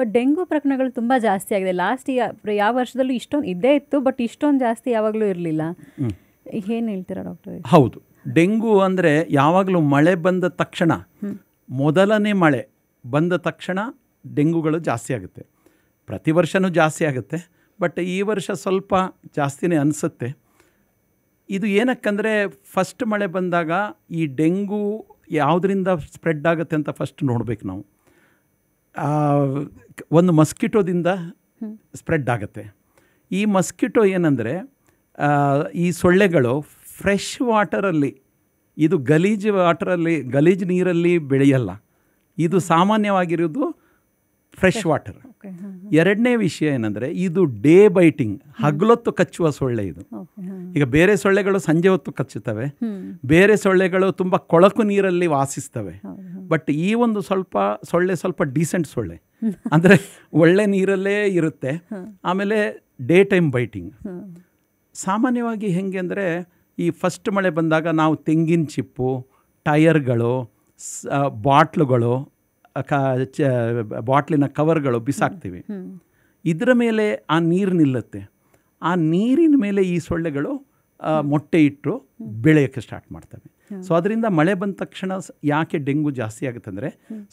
but dengue ಪ್ರಕರಣಗಳು ತುಂಬ ಜಾಸ್ತಿ ಆಗಿದೆ ಲಾಸ್ಟ್ ಯಾವ ವರ್ಷದಲ್ಲೂ ಇಷ್ಟೊಂದು ಇದ್ದೇ ಇತ್ತು ಬಟ್ ಇಷ್ಟೊಂದು ಜಾಸ್ತಿ ಯಾವಾಗಲೂ ಇರಲಿಲ್ಲ ಏನು ಹೇಳ್ತೀರಾ ಡಾಕ್ಟರ್ ಹೌದು ಡೆಂಗು ಅಂದರೆ ಯಾವಾಗಲೂ ಮಳೆ ಬಂದ ತಕ್ಷಣ ಮೊದಲನೇ ಮಳೆ ಬಂದ ತಕ್ಷಣ ಡೆಂಗುಗಳು ಜಾಸ್ತಿ ಆಗುತ್ತೆ ಪ್ರತಿ ವರ್ಷವೂ ಜಾಸ್ತಿ ಆಗುತ್ತೆ ಬಟ್ ಈ ವರ್ಷ ಸ್ವಲ್ಪ ಜಾಸ್ತಿನೇ ಅನಿಸುತ್ತೆ ಇದು ಏನಕ್ಕಂದರೆ ಫಸ್ಟ್ ಮಳೆ ಬಂದಾಗ ಈ ಡೆಂಗೂ ಯಾವುದರಿಂದ ಸ್ಪ್ರೆಡ್ ಆಗುತ್ತೆ ಅಂತ ಫಸ್ಟ್ ನೋಡಬೇಕು ನಾವು ಒಂದು ಮಸ್ಕಿಟೋದಿಂದ ಸ್ಪ್ರೆಡ್ ಆಗುತ್ತೆ ಈ ಮಸ್ಕಿಟೋ ಏನಂದರೆ ಈ ಸೊಳ್ಳೆಗಳು ಫ್ರೆಶ್ ವಾಟರಲ್ಲಿ ಇದು ಗಲೀಜು ವಾಟರಲ್ಲಿ ಗಲೀಜು ನೀರಲ್ಲಿ ಬೆಳೆಯಲ್ಲ ಇದು ಸಾಮಾನ್ಯವಾಗಿರೋದು ಫ್ರೆಶ್ ವಾಟರ್ ಎರಡನೇ ವಿಷಯ ಏನಂದರೆ ಇದು ಡೇ ಬೈಟಿಂಗ್ ಹಗಲೊತ್ತು ಕಚ್ಚುವ ಸೊಳ್ಳೆ ಇದು ಈಗ ಬೇರೆ ಸೊಳ್ಳೆಗಳು ಸಂಜೆ ಹೊತ್ತು ಕಚ್ಚುತ್ತವೆ ಬೇರೆ ಸೊಳ್ಳೆಗಳು ತುಂಬ ಕೊಳಕು ನೀರಲ್ಲಿ ವಾಸಿಸ್ತವೆ ಬಟ್ ಈ ಒಂದು ಸ್ವಲ್ಪ ಸೊಳ್ಳೆ ಸ್ವಲ್ಪ ಡೀಸೆಂಟ್ ಸೊಳ್ಳೆ ಅಂದರೆ ಒಳ್ಳೆ ನೀರಲ್ಲೇ ಇರುತ್ತೆ ಆಮೇಲೆ ಡೇ ಟೈಮ್ ಬೈಟಿಂಗ್ ಸಾಮಾನ್ಯವಾಗಿ ಹೆಂಗೆ ಅಂದರೆ ಈ ಫಸ್ಟ್ ಮಳೆ ಬಂದಾಗ ನಾವು ತೆಂಗಿನ ಚಿಪ್ಪು ಟಯರ್ಗಳು ಸ ಬಾಟ್ಲುಗಳು ಕ ಚ ಬಾಟ್ಲಿನ ಕವರ್ಗಳು ಬಿಸಾಕ್ತೀವಿ ಇದರ ಮೇಲೆ ಆ ನೀರು ನಿಲ್ಲುತ್ತೆ ಆ ನೀರಿನ ಮೇಲೆ ಈ ಸೊಳ್ಳೆಗಳು ಮೊಟ್ಟೆ ಇಟ್ಟು ಬೆಳೆಯೋಕ್ಕೆ ಸ್ಟಾರ್ಟ್ ಮಾಡ್ತವೆ ಸೊ ಅದರಿಂದ ಮಳೆ ಬಂದ ತಕ್ಷಣ ಯಾಕೆ ಡೆಂಗು ಜಾಸ್ತಿ ಆಗುತ್ತೆ ಅಂದರೆ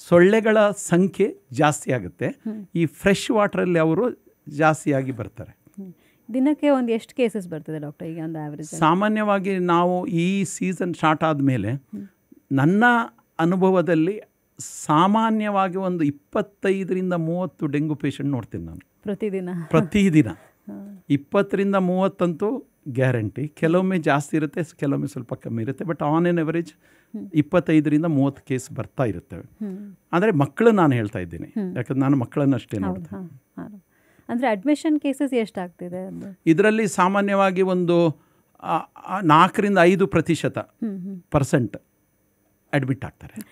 ಸೊಳ್ಳೆಗಳ ಸಂಖ್ಯೆ ಜಾಸ್ತಿ ಆಗುತ್ತೆ ಈ ಫ್ರೆಶ್ ವಾಟರಲ್ಲಿ ಅವರು ಜಾಸ್ತಿಯಾಗಿ ಬರ್ತಾರೆ ದಿನಕ್ಕೆ ಒಂದು ಎಷ್ಟು ಕೇಸಸ್ ಬರ್ತದೆ ಡಾಕ್ಟರ್ ಈಗ ಒಂದು ಆವರೇಜ್ ಸಾಮಾನ್ಯವಾಗಿ ನಾವು ಈ ಸೀಸನ್ ಸ್ಟಾರ್ಟ್ ಆದಮೇಲೆ ನನ್ನ ಅನುಭವದಲ್ಲಿ ಸಾಮಾನ್ಯವಾಗಿ ಒಂದು ಇಪ್ಪತ್ತೈದರಿಂದ ಮೂವತ್ತು ಡೆಂಗು ಪೇಷಂಟ್ ನೋಡ್ತೀನಿ ನಾನು ಪ್ರತಿದಿನ ಪ್ರತಿದಿನ ಇಪ್ಪತ್ತರಿಂದ ಮೂವತ್ತಂತೂ ಗ್ಯಾರಂಟಿ ಕೆಲವೊಮ್ಮೆ ಜಾಸ್ತಿ ಇರುತ್ತೆ ಕೆಲವೊಮ್ಮೆ ಸ್ವಲ್ಪ ಕಮ್ಮಿ ಇರುತ್ತೆ ಬಟ್ ಆನ್ ಎನ್ ಎವರೇಜ್ ಇಪ್ಪತ್ತೈದರಿಂದ ಮೂವತ್ತು ಕೇಸ್ ಬರ್ತಾ ಇರುತ್ತೆ ಅಂದರೆ ಮಕ್ಕಳು ನಾನು ಹೇಳ್ತಾ ಇದ್ದೀನಿ ಯಾಕಂದ್ರೆ ನಾನು ಮಕ್ಕಳನ್ನು ಅಷ್ಟೇ ನೋಡ್ತೇನೆ ಅಂದರೆ ಅಡ್ಮಿಷನ್ ಕೇಸಸ್ ಎಷ್ಟಾಗ್ತಿದೆ ಇದರಲ್ಲಿ ಸಾಮಾನ್ಯವಾಗಿ ಒಂದು ನಾಲ್ಕರಿಂದ ಐದು ಪ್ರತಿಶತ ಪರ್ಸೆಂಟ್ ಅಡ್ಮಿಟ್ ಆಗ್ತಾರೆ